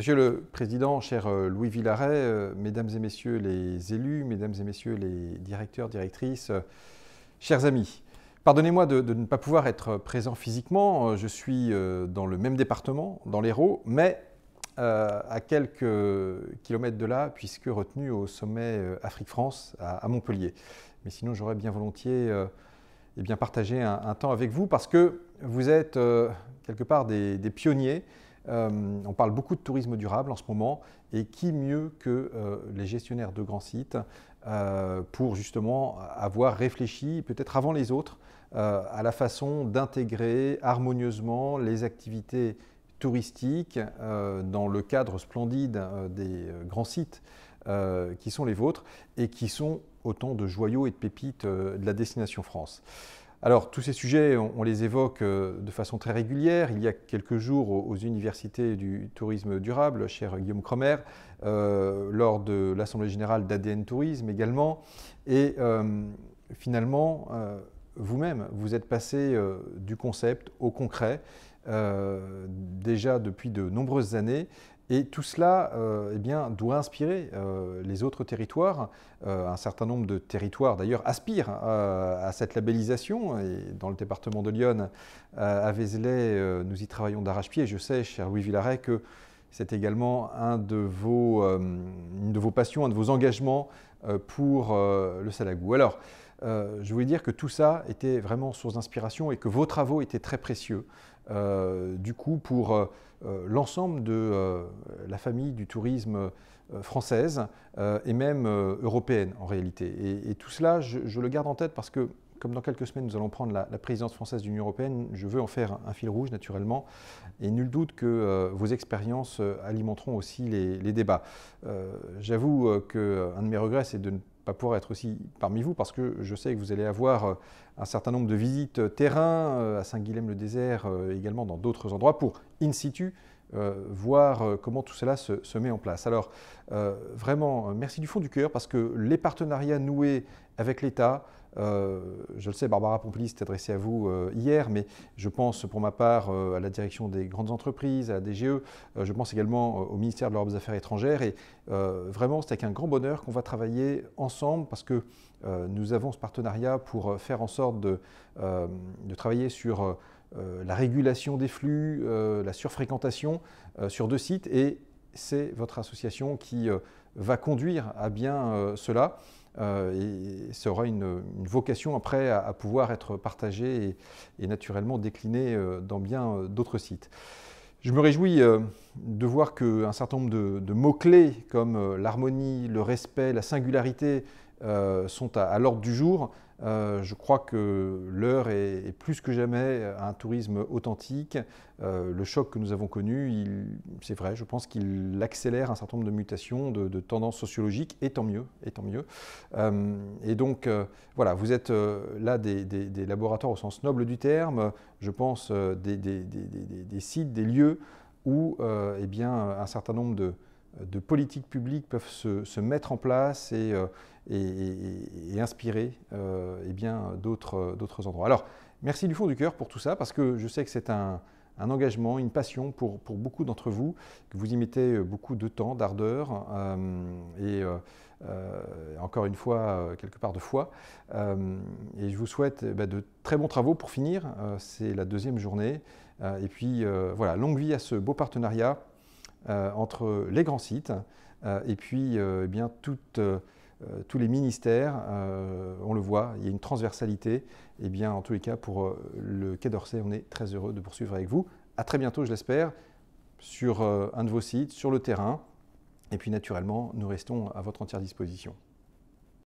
Monsieur le Président, cher euh, Louis Villaret, euh, Mesdames et Messieurs les élus, Mesdames et Messieurs les directeurs, directrices, euh, chers amis, pardonnez-moi de, ne pas pouvoir être présent physiquement. Je suis dans le même département, dans l'Hérault, mais à quelques kilomètres de là, puisque retenu au sommet Afrique-France à, Montpellier. Mais sinon, j'aurais bien volontiers et eh bien, partagé un, temps avec vous parce que vous êtes quelque part des pionniers euh, on parle beaucoup de tourisme durable en ce moment, et qui mieux que euh, les gestionnaires de grands sites euh, pour justement avoir réfléchi, peut-être avant les autres, à la façon d'intégrer harmonieusement les activités touristiques dans le cadre splendide des grands sites qui sont les vôtres et qui sont autant de joyaux et de pépites de la destination France. Alors, tous ces sujets, on, les évoque euh, de façon très régulière. Il y a quelques jours, aux, universités du tourisme durable, cher Guillaume Cromer, euh, lors de l'Assemblée générale d'ADN Tourisme également. Et euh, finalement, vous-même, vous êtes passé du concept au concret déjà depuis de nombreuses années. Et tout cela euh, eh bien, doit inspirer euh, les autres territoires. Euh, un certain nombre de territoires, d'ailleurs, aspirent à cette labellisation. Et dans le département de Lyon, à Vézelay, nous y travaillons d'arrache-pied. Je sais, cher Louis Villaret, que c'est également un de vos, une de vos passions, un de vos engagements pour le Salagou. Alors, euh, je voulais dire que tout ça était vraiment source d'inspiration et que vos travaux étaient très précieux. Euh, du coup, pour euh, l'ensemble de la famille du tourisme française et même européenne en réalité. Et, tout cela, je, le garde en tête parce que, comme dans quelques semaines, nous allons prendre la, présidence française de l'Union européenne, je veux en faire un, fil rouge naturellement. Et nul doute que vos expériences alimenteront aussi les, débats. J'avoue qu'un de mes regrets, c'est de ne pour pouvoir être aussi parmi vous parce que je sais que vous allez avoir euh, un certain nombre de visites euh, terrain euh, à Saint-Guilhem-le-Désert, également dans d'autres endroits pour in situ euh, voir euh, comment tout cela se, met en place. Alors, euh, vraiment, merci du fond du cœur parce que les partenariats noués avec l'État, je le sais, Barbara Pompili s'est adressée à vous hier, mais je pense pour ma part à la direction des grandes entreprises, à la DGE, je pense également au ministère de l'Europe des Affaires étrangères. Et vraiment, c'est avec un grand bonheur qu'on va travailler ensemble parce que nous avons ce partenariat pour faire en sorte de, de travailler sur euh, la régulation des flux, euh, la surfréquentation euh, sur deux sites et c'est votre association qui va conduire à bien cela. et ça aura une, vocation après à, pouvoir être partagée et, naturellement déclinée dans bien d'autres sites. Je me réjouis de voir qu'un certain nombre de mots-clés comme l'harmonie, le respect, la singularité euh, sont à, l'ordre du jour. Euh, je crois que l'heure est, plus que jamais un tourisme authentique. Euh, le choc que nous avons connu, c'est vrai, je pense qu'il accélère un certain nombre de mutations, de, tendances sociologiques, et tant mieux, et tant mieux. et donc, voilà, vous êtes là des, laboratoires au sens noble du terme, je pense des, sites, des lieux où eh bien, un certain nombre de, de politiques publiques peuvent se, mettre en place et, euh, inspirer euh, eh bien d'autres endroits. Alors, merci du fond du cœur pour tout ça, parce que je sais que c'est un, engagement, une passion pour, beaucoup d'entre vous, que vous y mettez beaucoup de temps, d'ardeur euh, et encore une fois, quelque part de foi. et je vous souhaite eh ben, de très bons travaux pour finir. C'est la deuxième journée. et puis voilà, longue vie à ce beau partenariat euh, entre les grands sites euh, et puis euh, eh bien, tous les ministères. on le voit, il y a une transversalité. Eh bien, en tous les cas, pour le Quai d'Orsay, on est très heureux de poursuivre avec vous. À très bientôt, je l'espère, sur un de vos sites, sur le terrain. Et puis naturellement, nous restons à votre entière disposition.